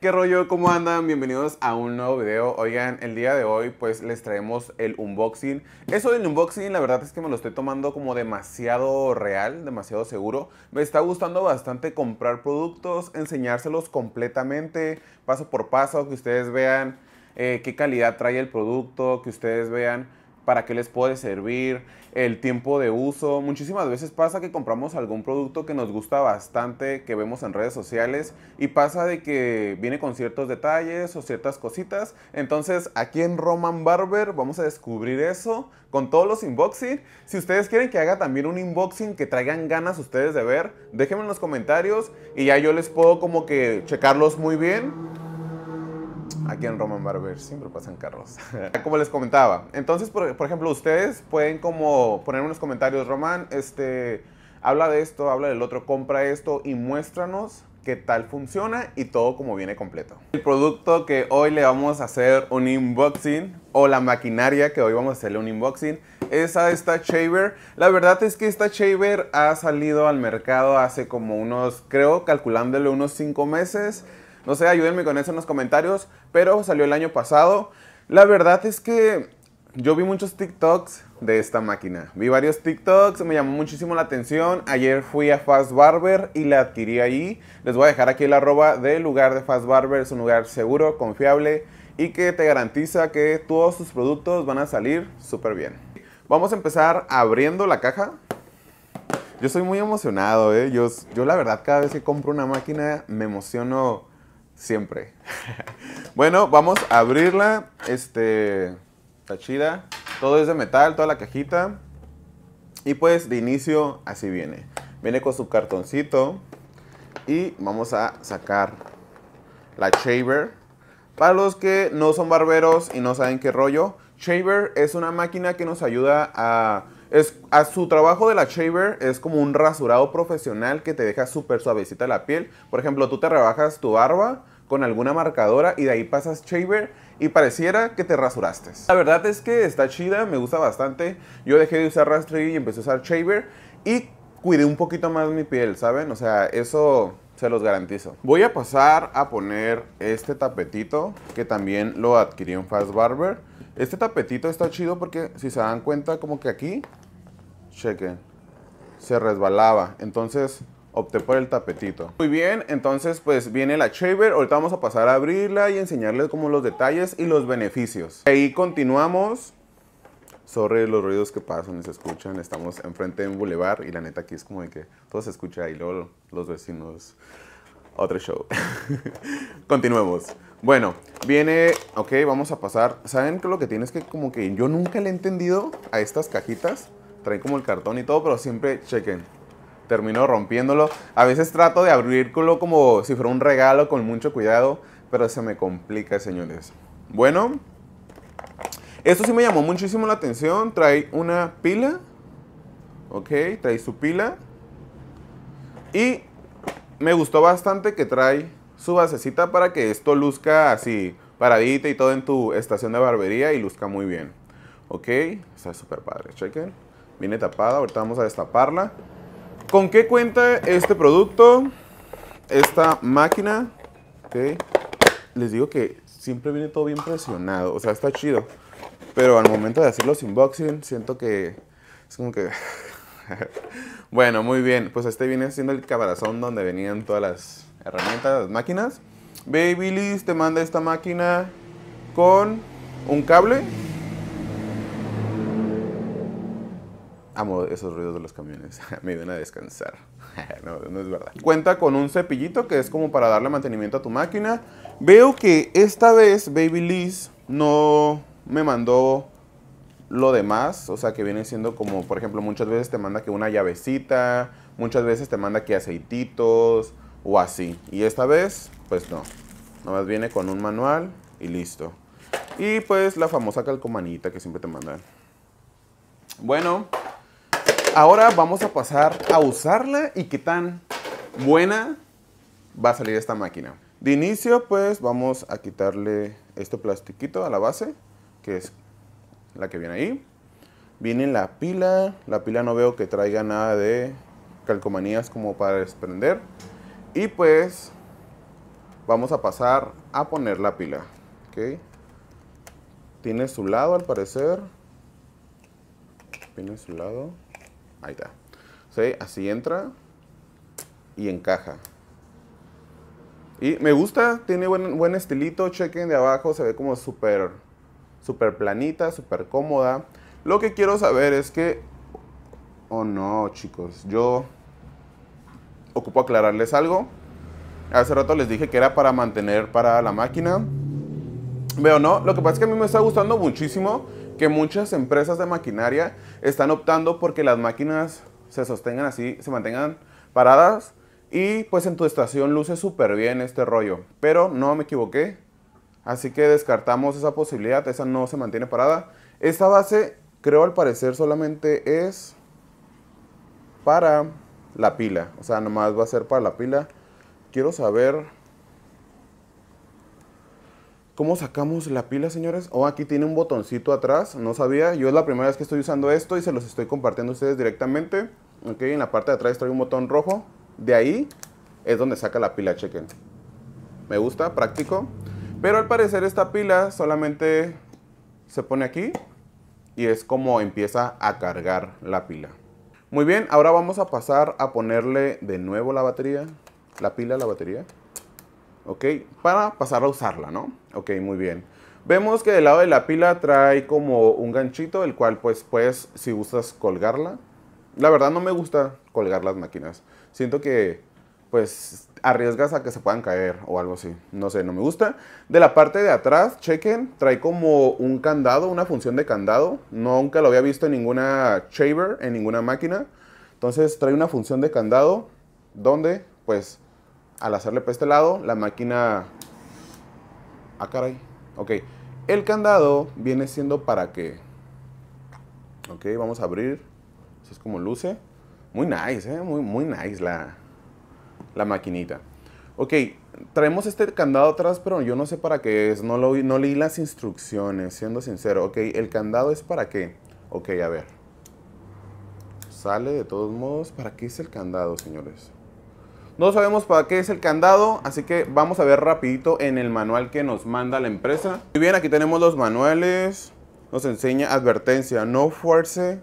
¿Qué rollo? ¿Cómo andan? Bienvenidos a un nuevo video. Oigan, el día de hoy pues les traemos el unboxing. Eso del unboxing la verdad es que me lo estoy tomando como demasiado real, demasiado seguro. Me está gustando bastante comprar productos, enseñárselos completamente, paso por paso, que ustedes vean eh, qué calidad trae el producto, que ustedes vean para qué les puede servir, el tiempo de uso. Muchísimas veces pasa que compramos algún producto que nos gusta bastante, que vemos en redes sociales, y pasa de que viene con ciertos detalles o ciertas cositas. Entonces aquí en Roman Barber vamos a descubrir eso con todos los inboxing Si ustedes quieren que haga también un unboxing que traigan ganas ustedes de ver, déjenme en los comentarios y ya yo les puedo como que checarlos muy bien. Aquí en Roman Barber siempre pasan carros. como les comentaba, entonces, por, ejemplo, ustedes pueden como poner unos comentarios, Roman, este, habla de esto, habla del otro, compra esto y muéstranos qué tal funciona y todo como viene completo. El producto que hoy le vamos a hacer un unboxing o la maquinaria que hoy vamos a hacerle un unboxing es a esta shaver. La verdad es que esta shaver ha salido al mercado hace como unos, creo, calculándole unos 5 meses. No sé, ayúdenme con eso en los comentarios pero salió el año pasado. La verdad es que yo vi muchos TikToks de esta máquina. Vi varios TikToks, me llamó muchísimo la atención. Ayer fui a Fast Barber y la adquirí ahí. Les voy a dejar aquí el arroba del lugar de Fast Barber. Es un lugar seguro, confiable y que te garantiza que todos sus productos van a salir súper bien. Vamos a empezar abriendo la caja. Yo soy muy emocionado, ¿eh? yo, yo la verdad cada vez que compro una máquina me emociono Siempre. bueno, vamos a abrirla. Este. Está chida. Todo es de metal, toda la cajita. Y pues de inicio, así viene. Viene con su cartoncito. Y vamos a sacar la shaver. Para los que no son barberos y no saben qué rollo, shaver es una máquina que nos ayuda a a su trabajo de la shaver es como un rasurado profesional que te deja súper suavecita la piel. Por ejemplo, tú te rebajas tu barba con alguna marcadora y de ahí pasas shaver y pareciera que te rasuraste. La verdad es que está chida, me gusta bastante. Yo dejé de usar rastrillo y empecé a usar shaver y cuidé un poquito más mi piel, ¿saben? O sea, eso se los garantizo. Voy a pasar a poner este tapetito que también lo adquirí en Fast Barber. Este tapetito está chido porque si se dan cuenta como que aquí, chequen, se resbalaba. Entonces opté por el tapetito. Muy bien, entonces pues viene la shaver. Ahorita vamos a pasar a abrirla y enseñarles como los detalles y los beneficios. Ahí continuamos. Sorry los ruidos que pasan y se escuchan. Estamos enfrente de un bulevar y la neta aquí es como de que todo se escucha y luego los vecinos. Otro show. Continuemos. Bueno, viene... Ok, vamos a pasar... ¿Saben que lo que tiene es que como que yo nunca le he entendido a estas cajitas? Traen como el cartón y todo, pero siempre chequen termino rompiéndolo. A veces trato de abrirlo como si fuera un regalo con mucho cuidado, pero se me complica, señores. Bueno, esto sí me llamó muchísimo la atención. Trae una pila, ok, trae su pila. Y me gustó bastante que trae su basecita para que esto luzca así, paradita y todo en tu estación de barbería y luzca muy bien. Ok, está súper padre, chequen. Viene tapada, ahorita vamos a destaparla. ¿Con qué cuenta este producto? Esta máquina. Okay. Les digo que siempre viene todo bien presionado. O sea, está chido. Pero al momento de hacer los unboxing, siento que es como que... bueno, muy bien. Pues este viene siendo el cabarazón donde venían todas las herramientas, las máquinas. Babyliss te manda esta máquina con un cable Amo esos ruidos de los camiones. Me ayudan a descansar. no, es verdad. Cuenta con un cepillito que es como para darle mantenimiento a tu máquina. Veo que esta vez Baby Liz no me mandó lo demás. O sea, que viene siendo como, por ejemplo, muchas veces te manda que una llavecita. Muchas veces te manda que aceititos o así. Y esta vez, pues no. más viene con un manual y listo. Y pues la famosa calcomanita que siempre te mandan. Bueno, Ahora vamos a pasar a usarla y qué tan buena va a salir esta máquina. De inicio pues vamos a quitarle este plastiquito a la base, que es la que viene ahí. Viene la pila, la pila no veo que traiga nada de calcomanías como para desprender. Y pues vamos a pasar a poner la pila. Tiene su lado al parecer. Tiene su lado. Ahí está. Así entra y encaja. Y me gusta, tiene buen, buen estilito. Chequen de abajo, se ve como súper super planita, súper cómoda. Lo que quiero saber es que... Oh no, chicos, yo ocupo aclararles algo. Hace rato les dije que era para mantener para la máquina. Veo, no, lo que pasa es que a mí me está gustando muchísimo que muchas empresas de maquinaria están optando porque las máquinas se sostengan así, se mantengan paradas y pues en tu estación luce súper bien este rollo. Pero no me equivoqué, así que descartamos esa posibilidad, esa no se mantiene parada. Esta base creo al parecer solamente es para la pila, o sea, nomás va a ser para la pila. Quiero saber ¿Cómo sacamos la pila, señores? Oh, aquí tiene un botoncito atrás, no sabía. Yo es la primera vez que estoy usando esto y se los estoy compartiendo a ustedes directamente. Ok, en la parte de atrás trae un botón rojo. De ahí es donde saca la pila, chequen. Me gusta, práctico. Pero al parecer esta pila solamente se pone aquí y es como empieza a cargar la pila. Muy bien, ahora vamos a pasar a ponerle de nuevo la batería. La pila, la batería. ¿ok? Para pasar a usarla, ¿no? Ok, muy bien. Vemos que del lado de la pila trae como un ganchito, el cual pues puedes, si gustas, colgarla. La verdad no me gusta colgar las máquinas. Siento que pues arriesgas a que se puedan caer o algo así. No sé, no me gusta. De la parte de atrás, chequen, trae como un candado, una función de candado. Nunca lo había visto en ninguna shaver, en ninguna máquina. Entonces trae una función de candado donde pues al hacerle para este lado, la máquina... Ah, caray. Ok. El candado viene siendo para qué, Ok, vamos a abrir. Eso es como luce. Muy nice, ¿eh? Muy, muy nice la, la maquinita. Ok, traemos este candado atrás, pero yo no sé para qué es. No, lo, no leí las instrucciones, siendo sincero. Ok, el candado es para qué. Ok, a ver. Sale de todos modos. ¿Para qué es el candado, señores? No sabemos para qué es el candado, así que vamos a ver rapidito en el manual que nos manda la empresa. Muy bien, aquí tenemos los manuales. Nos enseña advertencia, no fuerce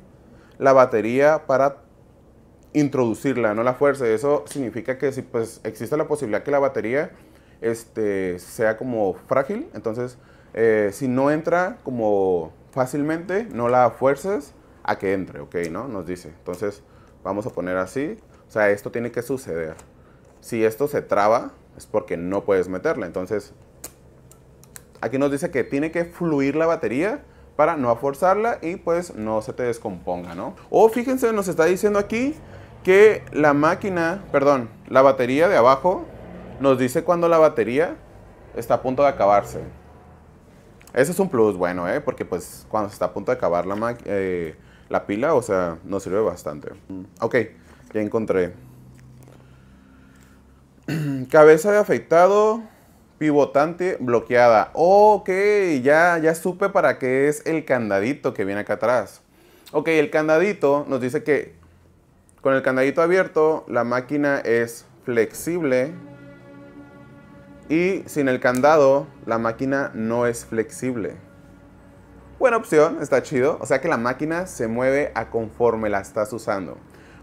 la batería para introducirla, no la fuerce. Eso significa que si pues existe la posibilidad que la batería este, sea como frágil, entonces eh, si no entra como fácilmente, no la fuerces a que entre, ¿ok? ¿No? Nos dice. Entonces vamos a poner así. O sea, esto tiene que suceder. Si esto se traba, es porque no puedes meterla. Entonces, aquí nos dice que tiene que fluir la batería para no forzarla y pues no se te descomponga, ¿no? O fíjense, nos está diciendo aquí que la máquina, perdón, la batería de abajo nos dice cuando la batería está a punto de acabarse. Ese es un plus bueno, ¿eh? Porque pues cuando se está a punto de acabar la, eh, la pila, o sea, nos sirve bastante. Ok, ya encontré. Cabeza de afeitado pivotante bloqueada. Ok, ya, ya supe para qué es el candadito que viene acá atrás. Ok, el candadito nos dice que con el candadito abierto la máquina es flexible y sin el candado la máquina no es flexible. Buena opción, está chido. O sea que la máquina se mueve a conforme la estás usando.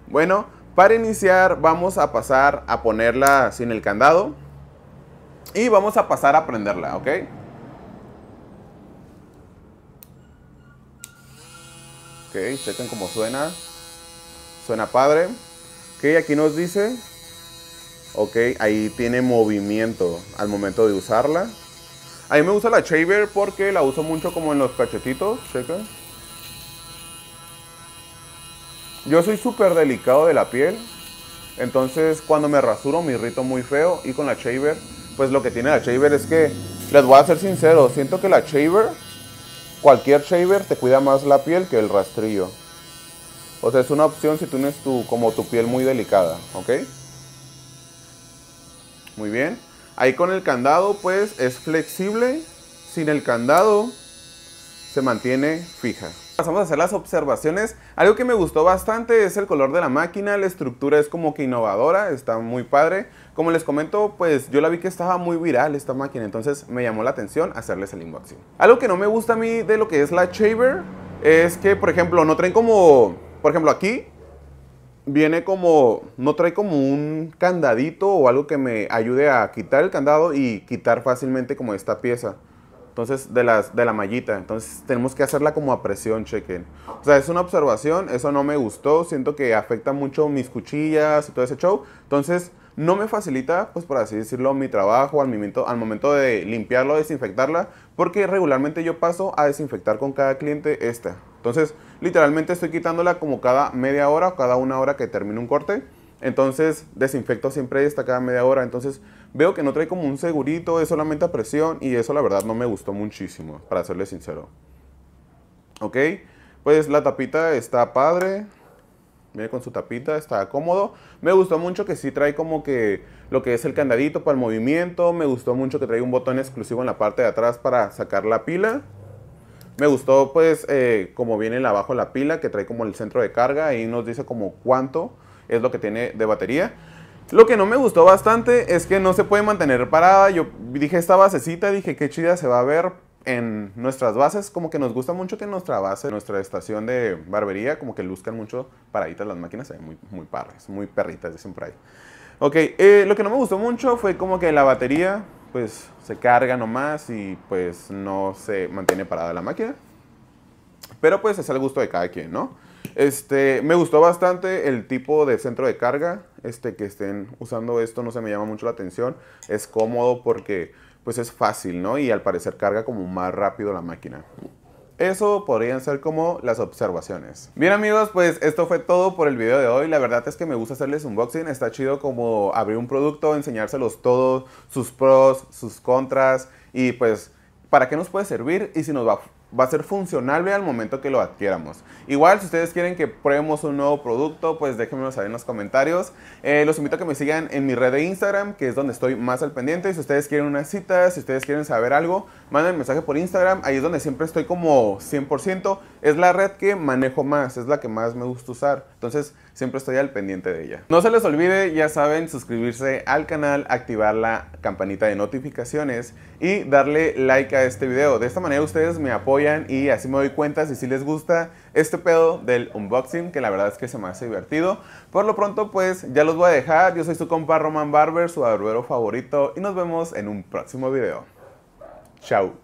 Bueno, para iniciar vamos a pasar a ponerla sin el candado y vamos a pasar a prenderla, ¿ok? Ok, chequen cómo suena. Suena padre. Ok, aquí nos dice. Ok, ahí tiene movimiento al momento de usarla. A mí me gusta la shaver porque la uso mucho como en los cachetitos, chequen. Yo soy súper delicado de la piel, entonces cuando me rasuro me irrito muy feo y con la shaver, pues lo que tiene la shaver es que, les voy a ser sincero, siento que la shaver, cualquier shaver te cuida más la piel que el rastrillo. O sea, es una opción si tienes tu, como tu piel muy delicada, ¿ok? Muy bien. Ahí con el candado, pues es flexible. Sin el candado, se mantiene fija. Pasamos a hacer las observaciones. Algo que me gustó bastante es el color de la máquina, la estructura es como que innovadora, está muy padre. Como les comento, pues yo la vi que estaba muy viral esta máquina, entonces me llamó la atención hacerles el unboxing. Algo que no me gusta a mí de lo que es la shaver es que, por ejemplo, no traen como, por ejemplo, aquí viene como, no trae como un candadito o algo que me ayude a quitar el candado y quitar fácilmente como esta pieza. Entonces, de, las, de la mallita. Entonces, tenemos que hacerla como a presión, chequen. O sea, es una observación, eso no me gustó, siento que afecta mucho mis cuchillas y todo ese show. Entonces, no me facilita, pues por así decirlo, mi trabajo al momento, al momento de limpiarlo, desinfectarla, porque regularmente yo paso a desinfectar con cada cliente esta. Entonces, literalmente estoy quitándola como cada media hora o cada una hora que termine un corte. Entonces, desinfecto siempre esta cada media hora. Entonces, Veo que no trae como un segurito, es solamente a presión y eso la verdad no me gustó muchísimo, para serle sincero. Ok, pues la tapita está padre. Viene con su tapita, está cómodo. Me gustó mucho que sí trae como que lo que es el candadito para el movimiento. Me gustó mucho que trae un botón exclusivo en la parte de atrás para sacar la pila. Me gustó pues eh, como viene abajo la pila que trae como el centro de carga. y nos dice como cuánto es lo que tiene de batería. Lo que no me gustó bastante es que no se puede mantener parada. Yo dije esta basecita, dije qué chida se va a ver en nuestras bases. Como que nos gusta mucho que nuestra base, nuestra estación de barbería, como que luzcan mucho paraditas las máquinas. Se muy, muy parras, muy perritas, dicen por ahí. Ok, eh, lo que no me gustó mucho fue como que la batería pues se carga nomás y pues no se mantiene parada la máquina. Pero pues es el gusto de cada quien, ¿no? Este, me gustó bastante el tipo de centro de carga este, que estén usando esto, no se me llama mucho la atención. Es cómodo porque pues es fácil, ¿no? Y al parecer carga como más rápido la máquina. Eso podrían ser como las observaciones. Bien amigos, pues esto fue todo por el video de hoy. La verdad es que me gusta hacerles unboxing. Está chido como abrir un producto, enseñárselos todos, sus pros, sus contras y pues para qué nos puede servir y si nos va a va a ser funcionable al momento que lo adquieramos. Igual, si ustedes quieren que probemos un nuevo producto, pues déjenmelo saber en los comentarios. Eh, los invito a que me sigan en mi red de Instagram, que es donde estoy más al pendiente. Si ustedes quieren una cita, si ustedes quieren saber algo, manden mensaje por Instagram. Ahí es donde siempre estoy como 100%. Es la red que manejo más, es la que más me gusta usar. Entonces, siempre estoy al pendiente de ella. No se les olvide, ya saben, suscribirse al canal, activar la campanita de notificaciones y darle like a este video. De esta manera ustedes me apoyan y así me doy cuenta si les gusta este pedo del unboxing, que la verdad es que se me hace divertido. Por lo pronto, pues ya los voy a dejar. Yo soy su compa Roman Barber, su barbero favorito, y nos vemos en un próximo video. Chao.